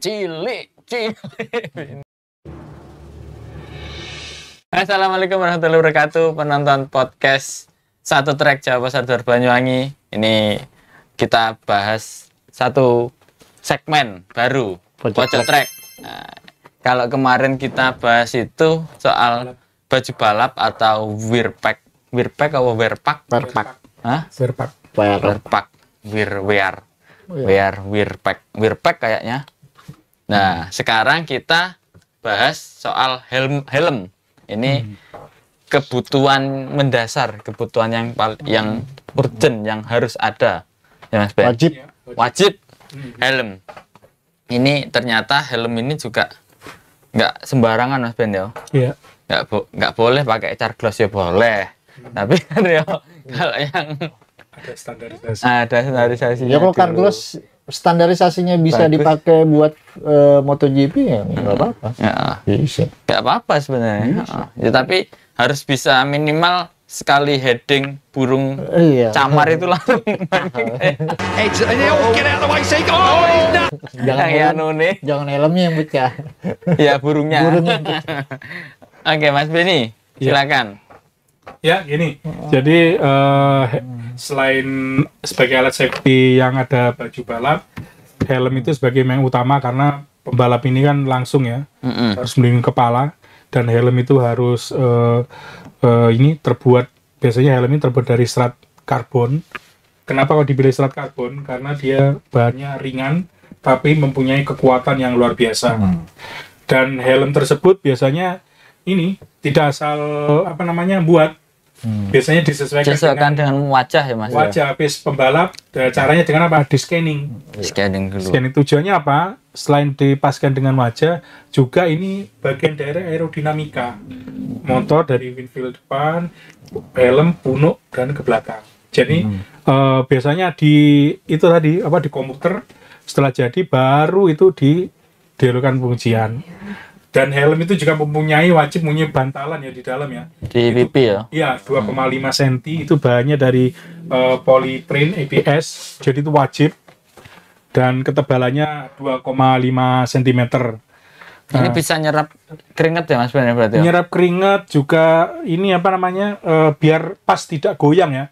Cilik, cilik. Assalamualaikum warahmatullahi wabarakatuh penonton podcast satu track Jawa Sadar Banyuwangi. Ini kita bahas satu segmen baru pojok, track. Nah, kalau kemarin kita bahas itu soal baju balap atau wirpack. Wirpack atau pack wear pack wear wear oh iya. wear wear pack wirpack. Wirpack kayaknya. Nah, sekarang kita bahas soal helm helm. Ini hmm. kebutuhan mendasar, kebutuhan yang paling, yang urgent yang harus ada. Ya Mas Ben. Wajib. Iya, wajib hmm. helm. Ini ternyata helm ini juga nggak sembarangan Mas Ben ya. Iya. Nggak, bo nggak boleh pakai gloss ya boleh. Hmm. Tapi kan ya kalau yang ada standarisasi. Ada standarisasi. Ya kalau carglass standarisasinya bisa Bagus. dipakai buat uh, MotoGP ya nggak hmm. apa-apa. Ya. ya bisa. Nggak apa-apa sebenarnya. Bisa. Ya, ya, tapi harus bisa minimal sekali heading burung uh, iya. camar itu langsung oh, iya. jangan none anu jangan helmnya yang pecah ya burungnya burungnya oke okay, mas Beni iya. silakan ya gini jadi uh, selain sebagai alat safety yang ada baju balap, helm itu sebagai yang utama karena pembalap ini kan langsung ya mm -hmm. harus melindungi kepala dan helm itu harus uh, uh, ini terbuat biasanya helm ini terbuat dari serat karbon. Kenapa kalau dipilih serat karbon? Karena dia bahannya ringan tapi mempunyai kekuatan yang luar biasa. Hmm. Dan helm tersebut biasanya ini tidak asal apa namanya buat Hmm. Biasanya disesuaikan dengan, dengan wajah ya mas. Wajah habis pembalap, eh, caranya dengan apa? Di scanning. Scanning dulu. Scanning tujuannya apa? Selain dipaskan dengan wajah, juga ini bagian daerah aerodinamika. Motor dari windshield depan, helm, punuk dan ke belakang. Jadi hmm. uh, biasanya di itu tadi apa di komputer setelah jadi baru itu di dilakukan pengujian dan helm itu juga mempunyai wajib punya bantalan ya di dalam ya di itu, ya iya 2,5 hmm. cm itu bahannya dari uh, eh, polyprint ABS jadi itu wajib dan ketebalannya 2,5 cm ini uh, bisa nyerap keringat ya mas Ben ya, berarti ya? nyerap keringat juga ini apa namanya uh, biar pas tidak goyang ya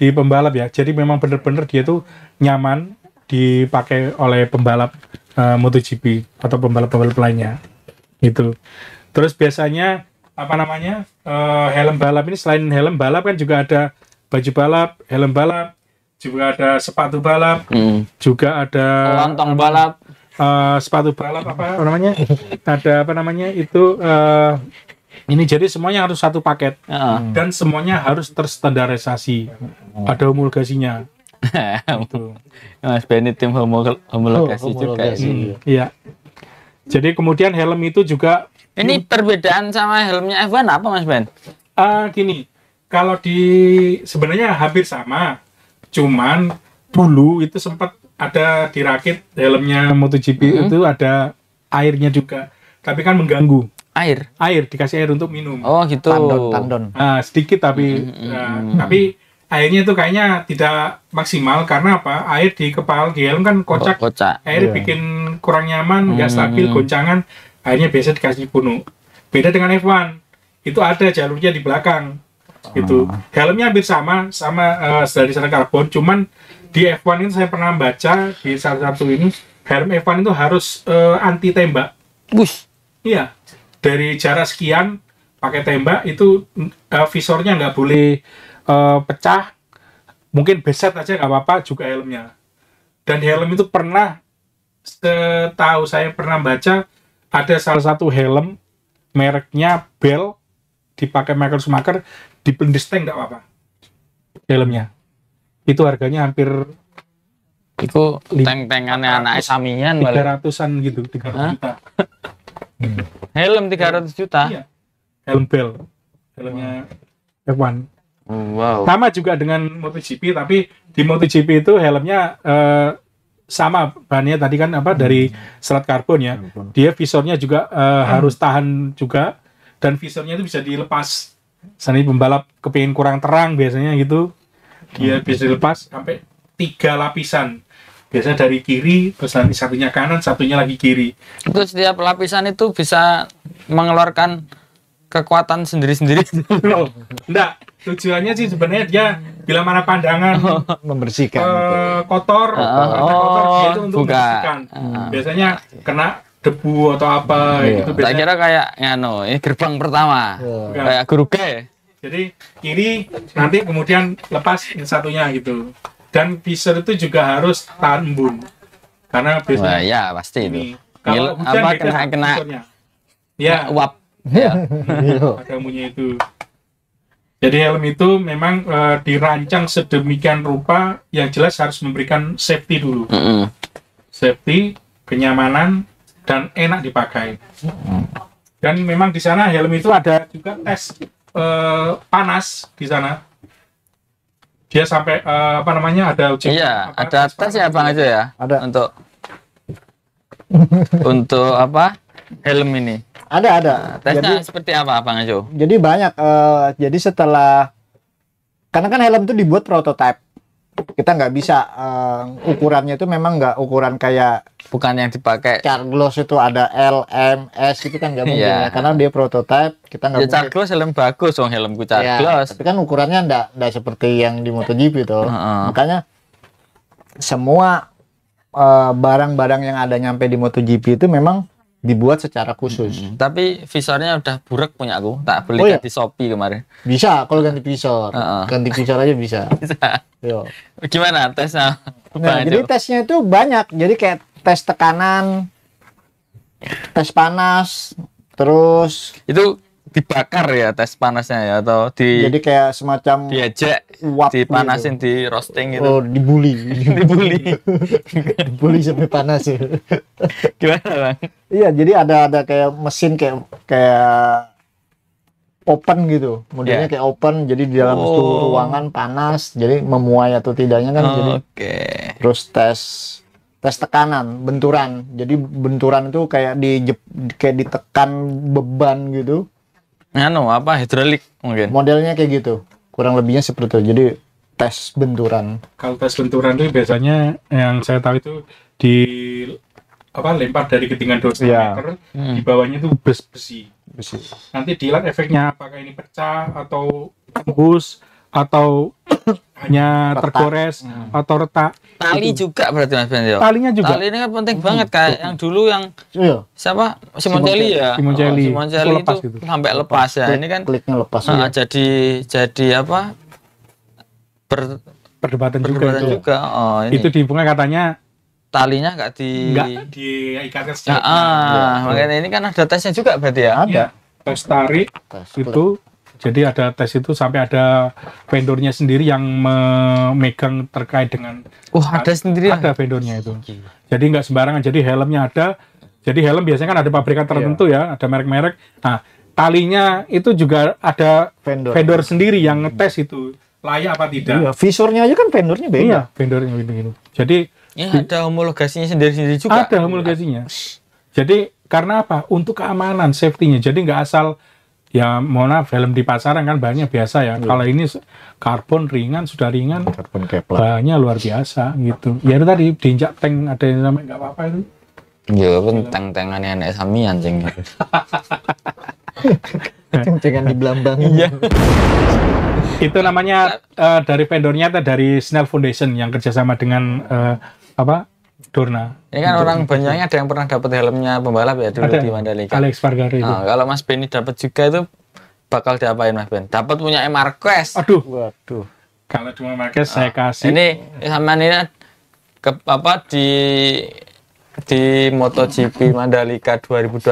di pembalap ya jadi memang benar-benar dia tuh nyaman dipakai oleh pembalap uh, MotoGP atau pembalap-pembalap lainnya gitu terus biasanya apa namanya uh, helm balap ini selain helm balap kan juga ada baju balap helm balap juga ada sepatu balap hmm. juga ada lontong balap uh, sepatu balap apa namanya ada apa namanya itu uh, ini jadi semuanya harus satu paket uh. dan semuanya harus terstandarisasi hmm. ada homologasinya gitu. Mas Benny tim homologasi, oh, juga ya. sih. Hmm. Iya. Jadi kemudian helm itu juga ini perbedaan sama helmnya F1 apa Mas Ben? Uh, gini, kalau di sebenarnya hampir sama, cuman dulu itu sempat ada dirakit helmnya MotoGP mm -hmm. itu ada airnya juga, tapi kan mengganggu. Air? Air dikasih air untuk minum. Oh gitu. Tandon, tandon. Uh, sedikit tapi mm -hmm. uh, tapi airnya itu kayaknya tidak maksimal karena apa air di kepala di helm kan kocak, kocak. air yeah. bikin kurang nyaman nggak hmm. stabil goncangan airnya biasa dikasih bunuh beda dengan F1 itu ada jalurnya di belakang itu helmnya ah. hampir sama sama uh, dari sana karbon cuman di F1 ini saya pernah baca di salah satu ini helm F1 itu harus uh, anti tembak bus iya dari jarak sekian pakai tembak itu uh, visornya nggak boleh uh, pecah mungkin beset aja nggak apa-apa juga helmnya dan helm itu pernah setahu saya pernah baca ada salah satu helm mereknya Bell dipakai Michael Schumacher di pendisteng nggak apa-apa helmnya itu harganya hampir itu teng-tengannya anak esaminyan tiga ratusan gitu tiga ratus juta helm tiga ratus juta iya. helm Bell helmnya F1 Wow. Sama juga dengan MotoGP tapi di MotoGP itu helmnya uh, sama bahannya tadi kan apa dari hmm. serat karbon ya. Dia visornya juga uh, hmm. harus tahan juga dan visornya itu bisa dilepas. Sani pembalap kepingin kurang terang biasanya gitu. Dia hmm. bisa dilepas sampai tiga lapisan. Biasanya dari kiri, terus nanti satunya kanan, satunya lagi kiri. Terus setiap lapisan itu bisa mengeluarkan kekuatan sendiri-sendiri. Enggak, tujuannya sih sebenarnya dia bila mana pandangan oh, membersihkan uh, kotor oh, oh, kotor itu untuk oh, buka. membersihkan uh, biasanya kena debu atau apa iya. gitu biasanya. Saya kira kayak no, ini gerbang pertama. Yeah. Kayak guruge. Jadi kiri nanti kemudian lepas yang satunya gitu. Dan visor itu juga harus tahan embun. Karena biasanya Wah, ya pasti ini. Iya. Iya. itu. Kalau Ngil, apa kena kena, kena ya. uap. Ya. Ada bunyi itu. Jadi helm itu memang e, dirancang sedemikian rupa yang jelas harus memberikan safety dulu. Mm -hmm. Safety, kenyamanan dan enak dipakai. Mm -hmm. Dan memang di sana helm itu ada juga tes e, panas di sana. Dia sampai e, apa namanya ada uji. Iya, apa, ada tes, tes ya Bang aja ya. Ada untuk untuk apa? Helm ini. Ada ada. Tesnya jadi, seperti apa Bang Jo? Jadi banyak. Uh, jadi setelah karena kan helm itu dibuat prototipe. Kita nggak bisa uh, ukurannya itu memang nggak ukuran kayak bukan yang dipakai. gloss itu ada L, M, S itu kan nggak mungkin yeah. ya. Karena dia prototipe. Kita nggak. Ya, mungkin. helm bagus dong helmku yeah, gloss. tapi kan ukurannya nggak nggak seperti yang di MotoGP itu. Uh -uh. Makanya semua eh, barang -barang yang ada nyampe di MotoGP itu memang dibuat secara khusus. Hmm, tapi visornya udah burek punya aku, tak beli oh, iya? ganti Shopee kemarin. Bisa, kalau ganti visor, uh -uh. ganti visor aja bisa. bisa. Gimana tesnya? Nah, jadi tesnya itu banyak. Jadi kayak tes tekanan, tes panas, terus itu dibakar ya tes panasnya ya atau di jadi kayak semacam diajak uap dipanasin gitu. di roasting gitu oh dibully dibully dibully sampai panas ya gimana bang iya jadi ada ada kayak mesin kayak kayak open gitu modelnya yeah. kayak open jadi di dalam oh. ruangan panas jadi memuai atau tidaknya kan oh, jadi okay. terus tes tes tekanan benturan jadi benturan itu kayak di kayak ditekan beban gitu Nano apa hidrolik mungkin modelnya kayak gitu kurang lebihnya seperti itu jadi tes benturan kalau tes benturan itu biasanya yang saya tahu itu di apa lempar dari ketinggian 2 yeah. Iya. meter hmm. di bawahnya itu bes besi besi nanti dilihat efeknya apakah ini pecah atau tembus atau hanya retak. tergores hmm. atau retak. Tali itu. juga berarti Mas Benjo, Talinya juga. Tali ini kan penting hmm. banget kayak yang dulu yang iya. siapa? Jeli ya. Simoncelli. Oh, Simoncelli itu, gitu. sampai lepas, ya. Klik, ini kan kliknya lepas. Nah, iya. jadi jadi apa? Ber, perdebatan, perdebatan juga, juga. Oh, ini. Itu dihubungkan katanya talinya nggak di nggak diikatkan secara nah, ah, ya. makanya ini kan ada tesnya juga berarti ya ada iya. tes tarik tes itu jadi ada tes itu sampai ada vendornya sendiri yang memegang terkait dengan Oh, ada sendiri. Ya? Ada vendornya itu. Jadi nggak sembarangan. Jadi helmnya ada. Jadi helm biasanya kan ada pabrikan tertentu yeah. ya, ada merek-merek. Nah, talinya itu juga ada vendor, vendor sendiri yang ngetes itu layak apa tidak. Iya, visornya aja kan vendornya beda. Iya, vendornya gitu-gitu. Jadi ya, ada homologasinya sendiri-sendiri juga. Ada homologasinya. Nah, Jadi karena apa? Untuk keamanan, safety-nya. Jadi nggak asal ya mohon maaf film di pasaran kan banyak biasa ya. Hmm. Kalau ini karbon ringan sudah ringan, karbon kepler. Bahannya luar biasa gitu. Ya itu tadi diinjak tank ada yang namanya nggak apa-apa itu. Ya pun tank-tangannya anak sami anjing. Jangan dibelambang. Iya. itu namanya uh, dari vendornya atau dari Snell Foundation yang kerjasama dengan uh, apa Dorna. Ini kan orang banyaknya ada yang pernah dapat helmnya pembalap ya dulu ada. di Mandalika. Alex Vargas itu. Nah, kalau Mas Beni dapat juga itu bakal diapain Mas Ben? Dapat punya M Marquez. Aduh. Waduh. Kalau cuma Marquez nah, saya ah, kasih. Ini sama ini ke apa di di MotoGP Mandalika 2025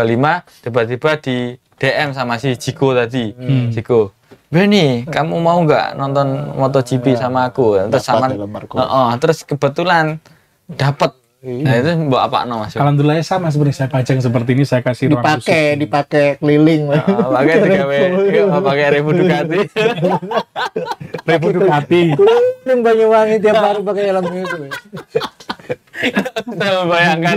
tiba-tiba di DM sama si Jiko tadi. Hmm. Jiko, Benny, kamu mau nggak nonton MotoGP sama aku? Terus sama, oh, terus kebetulan dapat Iya. Nah itu buat apa no mas? Alhamdulillah ya sama sebenarnya saya pajang seperti ini saya kasih ruang dipakai, khusus. Dipakai, keliling. Nah, pakai w, pakai Revo Ducati. Revo Ducati. Keliling Banyuwangi tiap hari pakai helm itu. Saya bayangkan.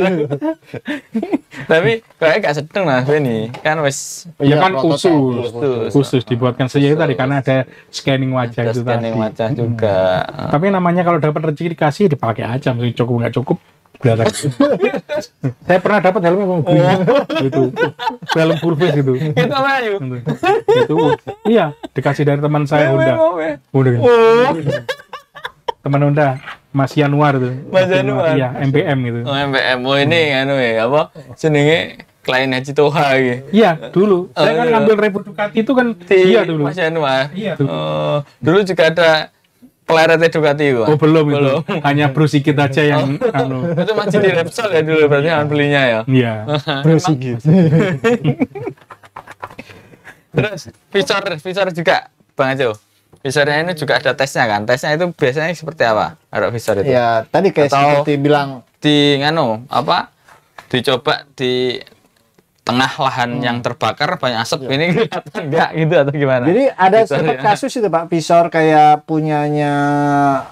Tapi kayak gak sedeng lah ini kan wes. Iya, ya kan khusus, khusus dibuatkan saja itu tadi karena ada scanning wajah itu tadi. Scanning wajah juga. Hmm. Tapi namanya kalau dapat rezeki dikasih dipakai aja, mungkin cukup nggak cukup belakang. saya pernah dapat helm yang green oh. gitu. Helm full face gitu. Itu ya? itu iya, dikasih dari teman saya Honda. Honda. Oh. Teman Honda. Mas Yanuar itu Mas Yanuar. Iya, MPM gitu. Oh, MPM. Oh, ini anu ya, apa jenenge klien Haji Toha gitu. Iya, dulu. Oh, saya kan dulu. ngambil Revo Ducati itu kan si, dia dulu. Mas Yanuar. Iya, dulu. Oh, dulu juga ada Pleret edukasi gua. Oh belum, belum. itu. Hanya brosikit aja yang oh. anu. itu masih di Repsol ya dulu berarti yang belinya ya. Iya. Brosikit. Terus visor visor juga Bang Ajo. Visornya ini juga ada tesnya kan. Tesnya itu biasanya seperti apa? Ada visor itu. Ya, tadi kayak Atau seperti bilang di nganu apa? Dicoba di tengah lahan hmm. yang terbakar banyak asap ya. ini kelihatan enggak gitu atau gimana? Jadi ada gitu, sempat ya. kasus itu Pak Pisor kayak punyanya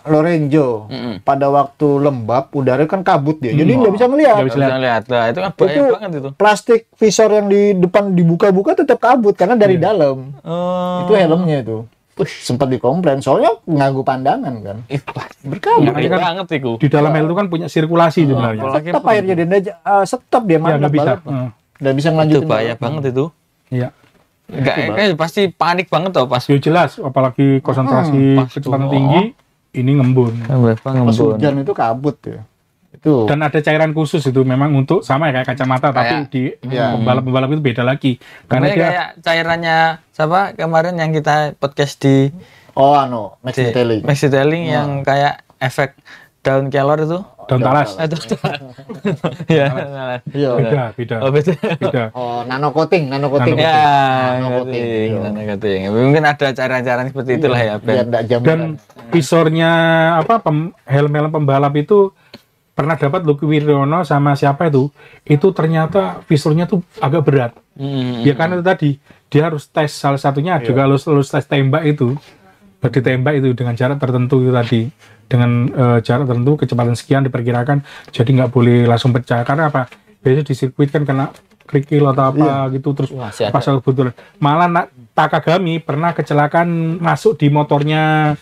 Lorenzo mm -hmm. pada waktu lembab udara kan kabut dia. Jadi nggak mm. bisa melihat. Nggak bisa ngelihat. Iya. Nah, itu kan banyak itu banget itu. Plastik visor yang di depan dibuka-buka tetap kabut karena dari yeah. dalam. Oh. Itu helmnya itu. sempat dikomplain soalnya nganggu pandangan kan berkabut ya, kan, banget itu di dalam iya. helm itu kan punya sirkulasi iya. sebenarnya oh, tetap airnya dia uh, eh, setep dia mantap ya, bisa. Banget. Hmm nggak bisa ngelanjutin. Itu bahaya banget itu. Iya. Gak, itu kayak eh, pasti panik banget tuh pas. Ya jelas, apalagi konsentrasi hmm, kecepatan tinggi ini ngembun. Ngembun. Pas hujan itu kabut ya. Itu. Dan ada cairan khusus itu memang untuk sama ya kayak kacamata kayak, tapi di pembalap iya. pembalap-pembalap itu beda lagi. Karena dia kayak cairannya siapa kemarin yang kita podcast di Oh, anu, no. Max Detailing. Max Detailing yang hmm. kayak efek daun kelor itu daun talas eh daun ya iya oh, beda beda oh beda beda oh nano coating nano coating ya nano coating nano iya. coating mungkin ada cara-cara seperti iya, itulah ya biar dan visornya kan. apa pem, helm helm pembalap itu pernah dapat Luki Wiryono sama siapa itu itu ternyata visornya tuh agak berat hmm, ya karena itu tadi dia harus tes salah satunya iya. juga harus, lulus tes tembak itu ditembak itu dengan jarak tertentu itu tadi dengan uh, jarak tertentu kecepatan sekian diperkirakan jadi nggak boleh langsung pecah karena apa biasanya di sirkuit kan kena kerikil atau apa iya. gitu terus pasal ya. kebetulan malah nak Takagami pernah kecelakaan masuk di motornya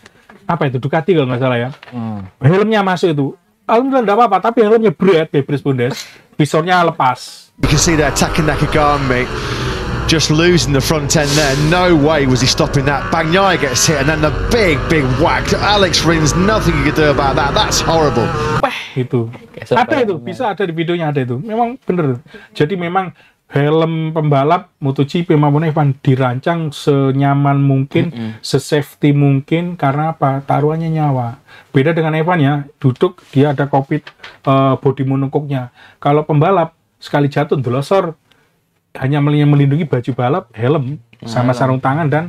apa itu Ducati kalau nggak salah ya hmm. helmnya masuk itu alhamdulillah nggak apa-apa tapi helmnya berat ya, bebris bundes visornya lepas you can see that Takagami just losing the front end there. No way was he stopping that. Bagnaia gets hit, and then the big, big whack Alex Rins. Nothing you could do about that. That's horrible. Wah, itu. Ada itu, bisa ada di videonya ada itu. Memang bener. Jadi memang helm pembalap MotoGP maupun F1 dirancang senyaman mungkin, mm -hmm. sesafety mungkin karena apa? Taruhannya nyawa. Beda dengan F1 ya, duduk dia ada kopit uh, eh, body monokoknya. Kalau pembalap sekali jatuh delosor hanya melindungi baju balap, helm, sama sarung tangan dan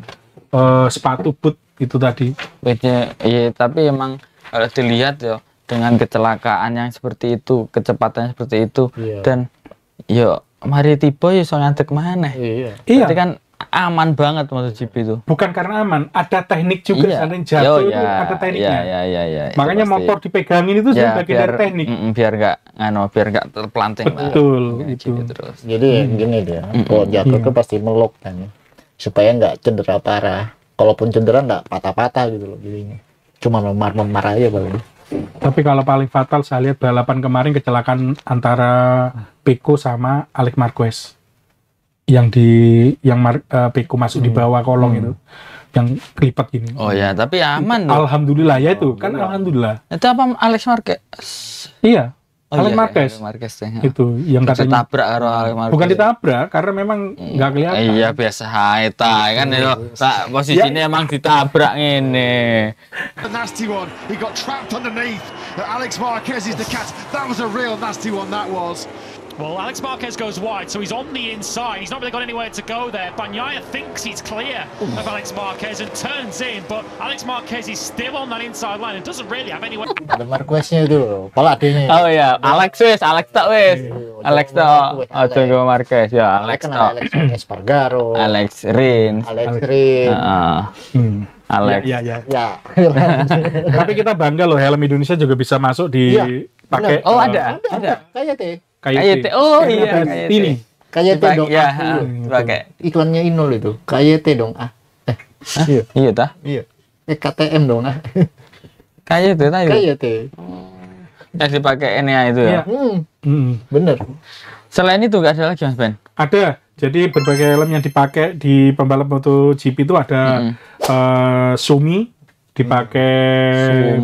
uh, sepatu boot itu tadi. Iya, ya tapi emang kalau dilihat ya dengan kecelakaan yang seperti itu, kecepatan seperti itu yeah. dan yo mari tiba ya soalnya ke mana? Iya. Iya. kan aman banget MotoGP itu. Bukan karena aman, ada teknik juga iya. saling jatuh Yo, itu ya, ada tekniknya. Ya, ya, ya, ya. Makanya pasti. motor dipegangin itu ya, sebagai dari teknik. Mm, biar nggak ngano, biar nggak terpelanting Betul, gitu. Gitu Terus. Jadi hmm. gini dia, mm kalau jatuh itu iya. pasti meluk kan ya. supaya nggak cedera parah. Kalaupun cedera nggak patah-patah gitu loh jadinya. Cuma memar-memar aja baru. Tapi kalau paling fatal saya lihat balapan kemarin kecelakaan antara Pico sama Alex Marquez yang di yang mar, uh, eh, Beko masuk hmm. di bawah kolong hmm. itu yang kelipat gini. Oh ya, tapi aman itu, Alhamdulillah ya itu, kan alhamdulillah. Itu apa Alex Marquez? Iya. Oh, iya, Alex iya, Marquez. Iya, Marquez ya. Itu yang katanya ditabrak karo Alex Marquez. Bukan ditabrak karena memang nggak hmm. kelihatan. Iya, biasa hae ya kan itu iya, tak posisinya ya. emang ditabrak ini The nasty one. He got trapped underneath. Alex Marquez is the cat That was a real nasty one that was. Well, Alex Marquez goes wide, so he's on the inside. He's not really got anywhere to go there. Banyaya thinks he's clear Ooh. of Alex Marquez and turns in, but Alex Marquez is still on that inside line and doesn't really have anywhere. Ada Marqueznya itu pala adanya. Oh iya, Alex wes, Alex tak wes. Iya, iya, Alex tak, oh Django Marquez ya, Alex tak. Alex Espargaro. Alex Rin. Alex Rin. Ah, ah. hmm. Alex. Ya, ya, ya. ya. Tapi kita bangga loh, helm Indonesia juga bisa masuk di iya, pakai. Oh ada, ada. Kayak teh. KYT. Oh iya, KYT. Ini. KYT dong. Iya, pakai. Ah, iya. ah, Iklannya Inul itu. KYT dong ah. Eh, iya. Iya tah? Iya. Eh, KTM dong ah. KYT tadi. Iya? KYT. Yang dipakai NEA itu ya. Iya. Hmm. hmm. Bener. Selain itu enggak ada lagi Mas Ben? Ada. Jadi berbagai helm yang dipakai di pembalap MotoGP itu ada hmm. uh, Sumi dipakai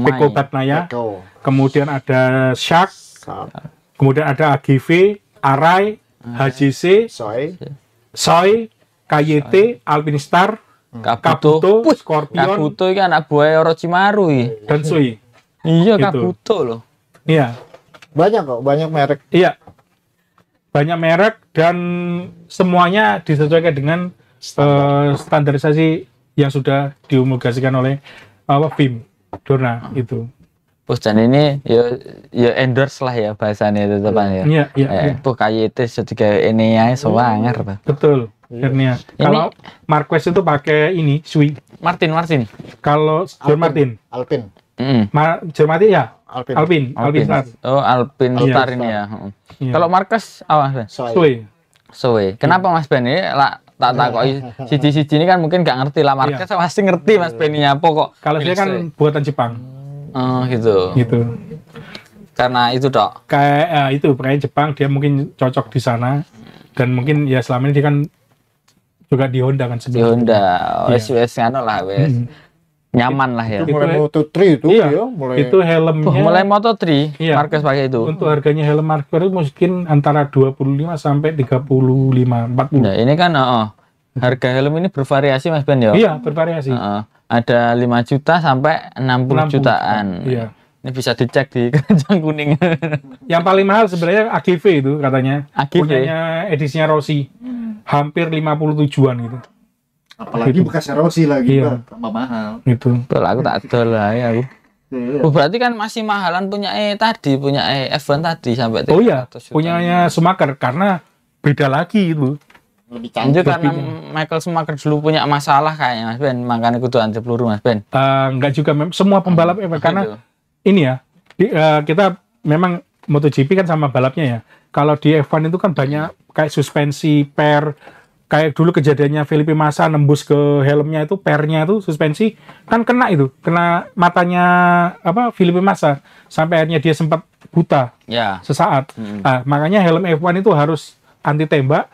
Pico Batnaya. Kemudian ada Shark. Shark Kemudian ada AGV, ARAI, HJC, hmm. SOI, SOI, KYT, Alpinstar, Kabuto, Kabuto Scorpion. Kabuto ini anak buaya Orochimaru ya. Dan Sui. Iya, gitu. Kabuto loh. Iya. Banyak kok, banyak merek. Iya. Banyak merek dan semuanya disesuaikan dengan Standar. uh, standarisasi yang sudah diumulgasikan oleh apa uh, BIM, Dorna hmm. itu. Terus dan ini ya ya endorse lah ya bahasannya itu teman ya. Iya, iya. itu iya. kayak itu juga ya, ini ya sewanger hmm, pak. Betul. ini Kalau Marquez itu pakai ini, Sui. Martin, Martin. Kalau John Martin. Alpin. Mm. John Martin ya. Alpin. Alpin. Alpin. Alpin. Oh, Alpin, Alpin iya, Star ini ya. Iya. Kalau Marquez apa? Sui. Sui. Kenapa Mas Ben ini lah tak tak kok siji-siji ini kan mungkin gak ngerti lah Marquez pasti ngerti Mas Ben ini apa kok. Kalau dia kan buatan Jepang. Oh gitu. Gitu. Karena itu dok. Kayak uh, itu kayak Jepang dia mungkin cocok di sana dan mungkin ya selama ini dia kan juga di Honda kan sebelumnya. Di Honda, iya. wes wes ngano lah wes. Hmm. Nyaman lah ya. Itu mulai Moto3 itu iya, ya, mulai. Itu helmnya. Oh, mulai Moto3, iya. Marquez pakai itu. Untuk harganya helm Marquez itu mungkin antara 25 sampai 35, 40. Nah, ini kan oh, oh, harga helm ini bervariasi Mas Ben ya. Iya, bervariasi. Uh -uh ada 5 juta sampai 60, 60 jutaan. Iya. Ini bisa dicek di kacang kuning. Yang paling mahal sebenarnya AGV itu katanya. AGV. Punyanya edisinya Rossi. Hmm. Hampir puluh tujuan gitu. Apalagi gitu. bekas Rossi lagi, gitu. iya. tambah mahal. Gitu. Betul, aku tak ada lah ya aku. Iya, iya. Oh, berarti kan masih mahalan punya E tadi, punya E f tadi sampai Oh iya, punyanya Sumaker karena beda lagi itu lebih canggih. karena lebih, Michael Schumacher dulu punya masalah kayaknya Mas Ben, makanya kudu anti peluru Mas Ben. Uh, eh, enggak juga semua pembalap hmm, karena itu. ini ya di, uh, kita memang MotoGP kan sama balapnya ya. Kalau di F1 itu kan banyak kayak suspensi per kayak dulu kejadiannya Felipe Massa nembus ke helmnya itu pernya itu suspensi kan kena itu kena matanya apa Felipe Massa sampai akhirnya dia sempat buta ya. sesaat hmm. nah, makanya helm F1 itu harus anti tembak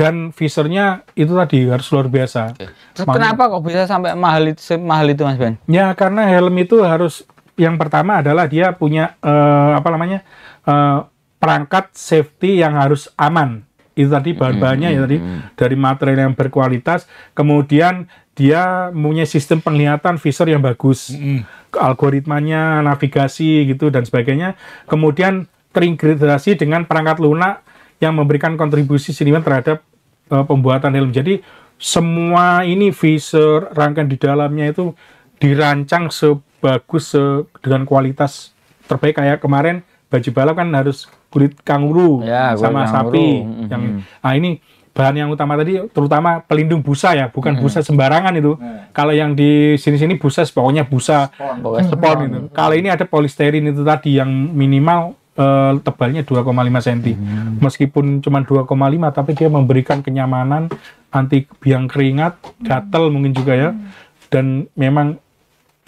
dan visornya itu tadi harus luar biasa. Okay. kenapa kok bisa sampai mahal itu mahal itu Mas Ben? Ya karena helm itu harus yang pertama adalah dia punya uh, apa namanya uh, perangkat safety yang harus aman. Itu tadi mm-hmm. bahan-bahannya mm -hmm. ya tadi mm-hmm. dari material yang berkualitas, kemudian dia punya sistem penglihatan visor yang bagus, mm -hmm. algoritmanya, navigasi gitu dan sebagainya. Kemudian terintegrasi dengan perangkat lunak yang memberikan kontribusi seniman terhadap Eh, pembuatan helm. Jadi semua ini visor, rangkaian di dalamnya itu dirancang sebagus se dengan kualitas terbaik kayak kemarin baju balap kan harus kulit kanguru ya, sama kanguru. sapi mm-hmm. yang ah ini bahan yang utama tadi terutama pelindung busa ya bukan mm-hmm. busa sembarangan itu nah. kalau yang di sini-sini busa pokoknya busa spon, spon itu kalau ini ada polisterin itu tadi yang minimal uh, tebalnya 2,5 cm. Hmm. Meskipun cuma 2,5 tapi dia memberikan kenyamanan anti biang keringat, gatel mungkin juga ya. Hmm. Dan memang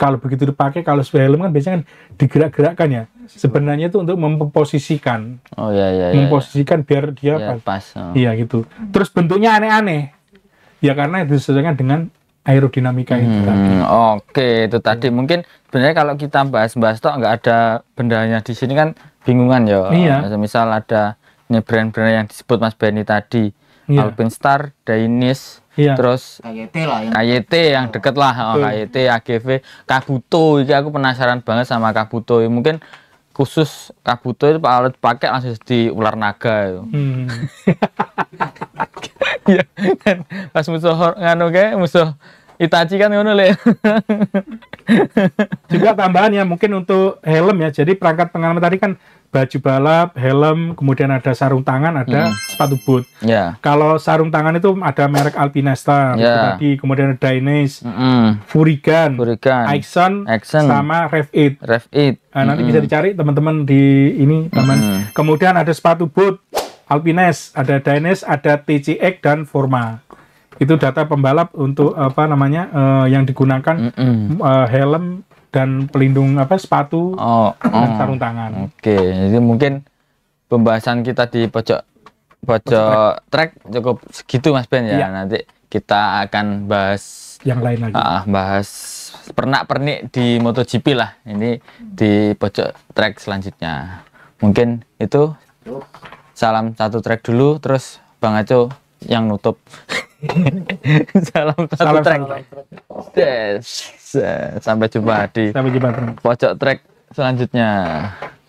kalau begitu dipakai kalau sebagai helm kan biasanya kan digerak-gerakkan ya. Sebenarnya itu untuk memposisikan. Oh iya iya. iya. Memposisikan iya. biar dia ya, pas. Oh. Iya gitu. Terus bentuknya aneh-aneh. Ya karena itu disesuaikan dengan aerodinamika hmm, itu tadi. Oke, itu tadi. Mungkin sebenarnya kalau kita bahas-bahas toh nggak ada bendanya di sini kan bingungan ya. Iya. Misal ada ini brand-brand yang disebut Mas Benny tadi, iya. Alpin Star, Dainis, iya. terus KYT lah yang KYT yang deket lah, oh, KYT, AGV, Kabuto, ini aku penasaran banget sama Kabuto. Mungkin khusus Kabuto itu kalau dipakai langsung di ular naga itu. Hmm. ya kan pas musuh nganu kayak musuh Itachi kan ngono le. Juga tambahan ya mungkin untuk helm ya. Jadi perangkat pengaman tadi kan baju balap, helm, kemudian ada sarung tangan, ada hmm. sepatu boot. Yeah. Kalau sarung tangan itu ada merek Alpinesta yeah. tadi, kemudian ada Dainese, mm -hmm. Furigan, Furigan. Aixon, Aixon. sama Rev 8. Rev 8. Nah, nanti mm -hmm. bisa dicari teman-teman di ini, teman. Mm -hmm. Kemudian ada sepatu boot Alpines, ada Dainese, ada TCX dan Forma itu data pembalap untuk apa namanya uh, yang digunakan mm -mm. Uh, helm dan pelindung apa sepatu oh, dan mm. sarung tangan. Oke, okay. jadi mungkin pembahasan kita di pojok pojok track cukup segitu Mas Ben ya. Iya. Nanti kita akan bahas yang lain lagi. Uh, bahas pernak-pernik di MotoGP lah. Ini di pojok track selanjutnya. Mungkin itu salam satu track dulu terus Bang Aco yang nutup. salam satu salam, track. Salam, track. Yes. Sampai jumpa di Sampai jumpa. pojok track selanjutnya.